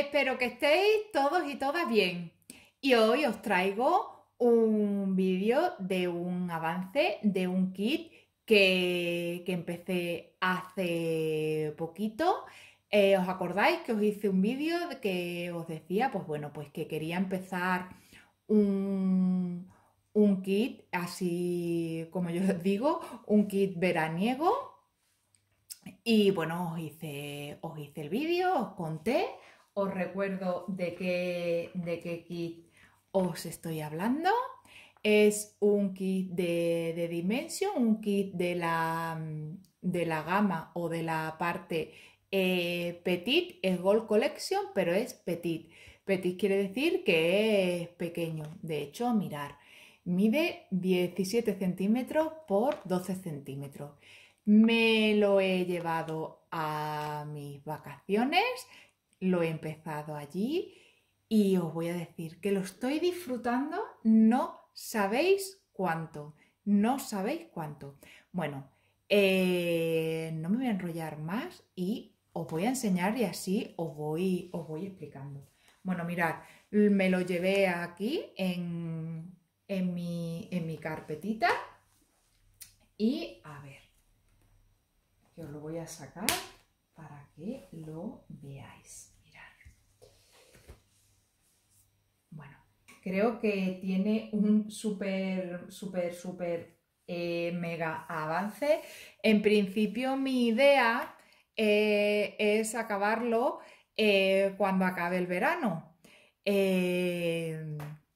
Espero que estéis todos y todas bien. Y hoy os traigo un vídeo de un avance de un kit que, empecé hace poquito. Eh, ¿Os acordáis que os hice un vídeo que os decía, pues bueno, pues que quería empezar un, kit, así como yo os digo, un kit veraniego? Y bueno, hice, os hice el vídeo, os conté, os recuerdo de qué, de qué kit os estoy hablando. Es un kit de, de Dimension, un kit de la, de la gama o de la parte eh, Petit, es Gold Collection, pero es Petit. Petit quiere decir que es pequeño. De hecho, mirar, mide 17 centímetros por 12 centímetros. Me lo he llevado a mis vacaciones lo he empezado allí y os voy a decir que lo estoy disfrutando, no sabéis cuánto, no sabéis cuánto. Bueno, eh, no me voy a enrollar más y os voy a enseñar y así os voy, os voy explicando. Bueno, mirad, me lo llevé aquí en, mi, en mi carpetita y a ver, yo lo voy a sacar para que lo Creo que tiene un súper, súper, súper eh, mega avance. En principio mi idea eh, es acabarlo eh, cuando acabe el verano.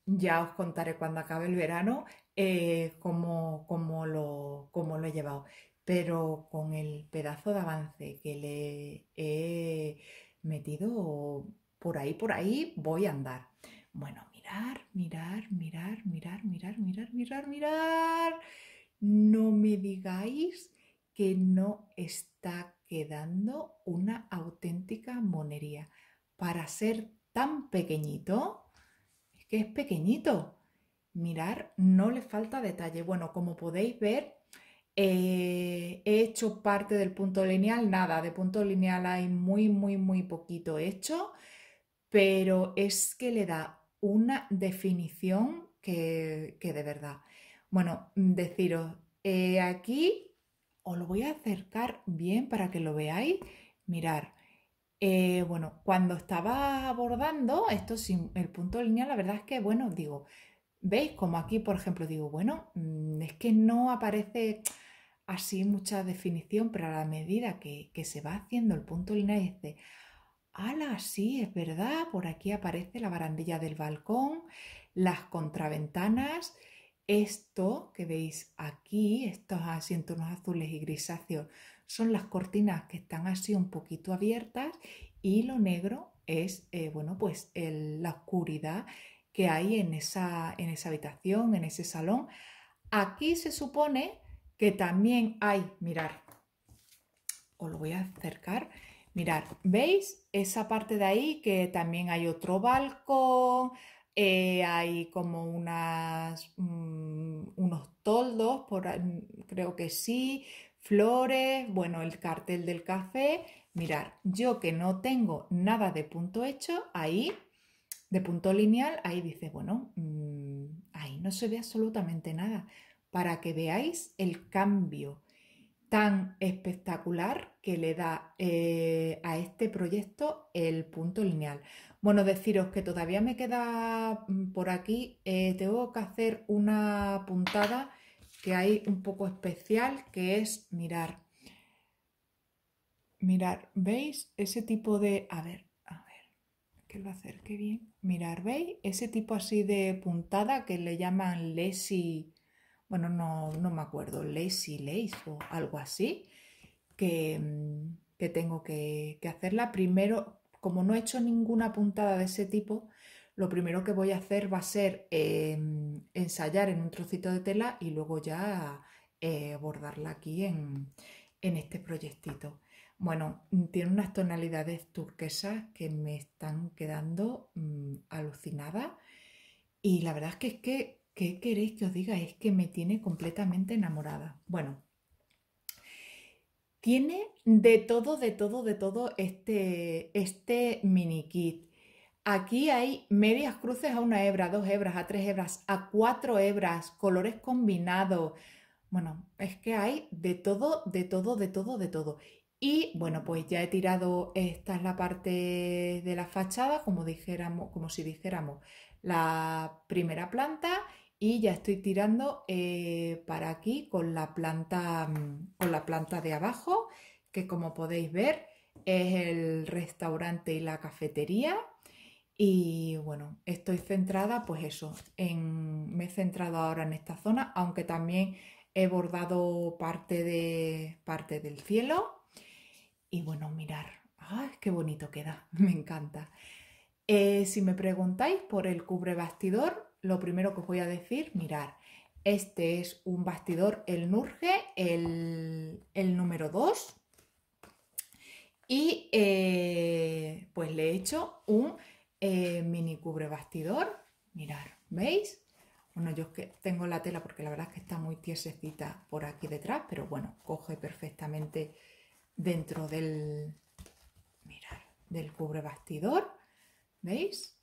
ya os contaré cuando acabe el verano como lo, cómo lo he llevado. Pero con el pedazo de avance que le he metido por ahí, por ahí, voy a andar. Bueno, mirar, mirar, mirar, mirar, mirar, mirar, mirar, mirar. No me digáis que no está quedando una auténtica monería. Para ser tan pequeñito, es que es pequeñito. Mirar, no le falta detalle. Bueno, como podéis ver, eh, he hecho parte del punto lineal, nada, de punto lineal hay muy, muy, muy poquito hecho, pero es que le da una definición que, de verdad. Bueno, mm, deciros, eh, aquí os lo voy a acercar bien para que lo veáis. Mirar, eh, bueno, cuando estaba abordando esto sin el punto línea, la verdad es que, bueno, digo, ¿veis? Como aquí, por ejemplo, digo, bueno, mm, es que no aparece así mucha definición, pero a la medida que, se va haciendo el punto lineal, este, ¡Hala! Sí, es verdad. Por aquí aparece la barandilla del balcón, las contraventanas. Esto que veis aquí, estos asientos azules y grisáceos, son las cortinas que están así un poquito abiertas y lo negro es, eh, bueno, pues la oscuridad que hay en esa, en esa habitación, en ese salón. Aquí se supone que también hay, mirar, os lo voy a acercar, Mirar, ¿veis esa parte de ahí que también hay otro balcón? Eh, hay como unas, mm, unos toldos, por, creo que sí, flores, bueno, el cartel del café. Mirar, yo que no tengo nada de punto hecho, ahí, de punto lineal, ahí dice, bueno, mm, ahí no se ve absolutamente nada, para que veáis el cambio tan espectacular que le da eh, a este proyecto el punto lineal. Bueno, deciros que todavía me queda mm, por aquí, eh, tengo que hacer una puntada que hay un poco especial, que es mirar. Mirar, ¿veis? Ese tipo de... A ver, a ver, que lo acerque bien. Mirar, ¿veis? Ese tipo así de puntada que le llaman lesi bueno, no, me acuerdo, Lazy Lace o algo así, que, que tengo que, que hacerla. Primero, como no he hecho ninguna puntada de ese tipo, lo primero que voy a hacer va a ser em, ensayar en un trocito de tela y luego ya eh, bordarla aquí en, en, este proyectito. Bueno, tiene unas tonalidades turquesas que me están quedando mm, alucinadas y la verdad es que es que ¿Qué queréis que os diga? Es que me tiene completamente enamorada. Bueno, tiene de todo, de todo, de todo este, este mini kit. Aquí hay medias cruces a una hebra, a dos hebras, a tres hebras, a cuatro hebras, colores combinados. Bueno, es que hay de todo, de todo, de todo, de todo. Y bueno, pues ya he tirado, esta es la parte de la fachada, como dijéramos, como si dijéramos, la primera planta y ya estoy tirando eh, para aquí con la, planta, mm, con la planta de abajo, que como podéis ver es el restaurante y la cafetería. Y bueno, estoy centrada, pues eso, en, me he centrado ahora en esta zona, aunque también he bordado parte, de, parte del cielo. Y bueno, mirar, qué bonito queda! Me encanta. Eh, si me preguntáis por el cubre bastidor, lo primero que os voy a decir, mirar, este es un bastidor, el Nurge, el, número 2. Y eh, pues le he hecho un eh, mini cubre bastidor. Mirar, ¿veis? Bueno, yo que tengo la tela porque la verdad es que está muy tiesecita por aquí detrás, pero bueno, coge perfectamente dentro del, mirar, del cubre bastidor. ¿Veis?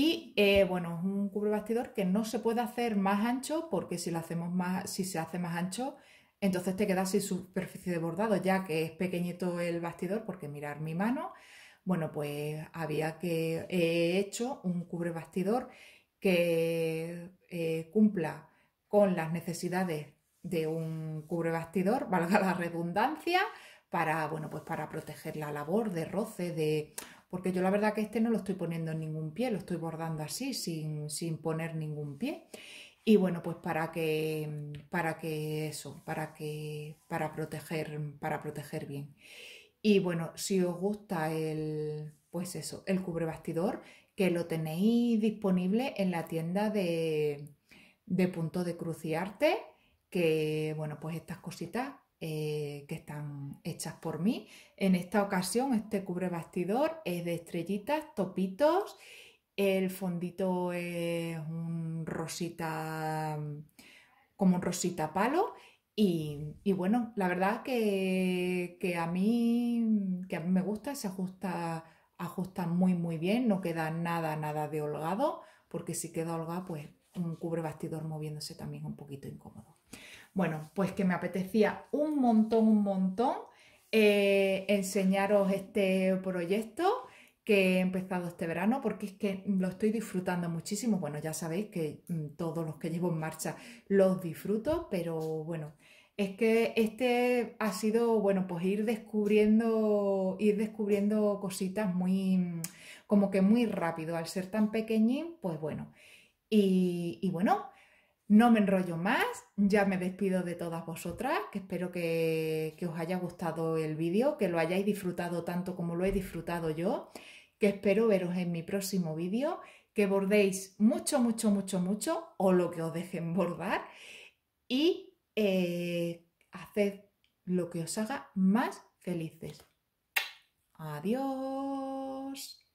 Y eh, bueno, es un cubre bastidor que no se puede hacer más ancho porque si lo hacemos más, si se hace más ancho, entonces te queda sin superficie de bordado, ya que es pequeñito el bastidor, porque mirar mi mano, bueno, pues había que he hecho un cubre bastidor que eh, cumpla con las necesidades de un cubre bastidor, valga la redundancia, para, bueno, pues para proteger la labor de roce, de porque yo la verdad que este no lo estoy poniendo en ningún pie, lo estoy bordando así, sin, poner ningún pie. Y bueno, pues para que, para que eso, para que, para proteger, para proteger bien. Y bueno, si os gusta el, pues eso, el cubre bastidor, que lo tenéis disponible en la tienda de, de Punto de Cruciarte, que bueno, pues estas cositas eh, que que hechas por mí. En esta ocasión este cubre bastidor es de estrellitas, topitos, el fondito es un rosita, como un rosita palo y, bueno, la verdad que, que, a mí, que a mí me gusta, se ajusta, ajusta muy muy bien, no queda nada, nada de holgado, porque si queda holgado, pues un cubre bastidor moviéndose también un poquito incómodo. Bueno, pues que me apetecía un montón, un montón eh, enseñaros este proyecto que he empezado este verano porque es que lo estoy disfrutando muchísimo. Bueno, ya sabéis que mm, todos los que llevo en marcha los disfruto, pero bueno, es que este ha sido, bueno, pues ir descubriendo, ir descubriendo cositas muy, como que muy rápido. Al ser tan pequeñín, pues bueno. y bueno, no me enrollo más, ya me despido de todas vosotras, que espero que, os haya gustado el vídeo, que lo hayáis disfrutado tanto como lo he disfrutado yo, que espero veros en mi próximo vídeo, que bordéis mucho, mucho, mucho, mucho, o lo que os dejen bordar, y eh, haced lo que os haga más felices. Adiós.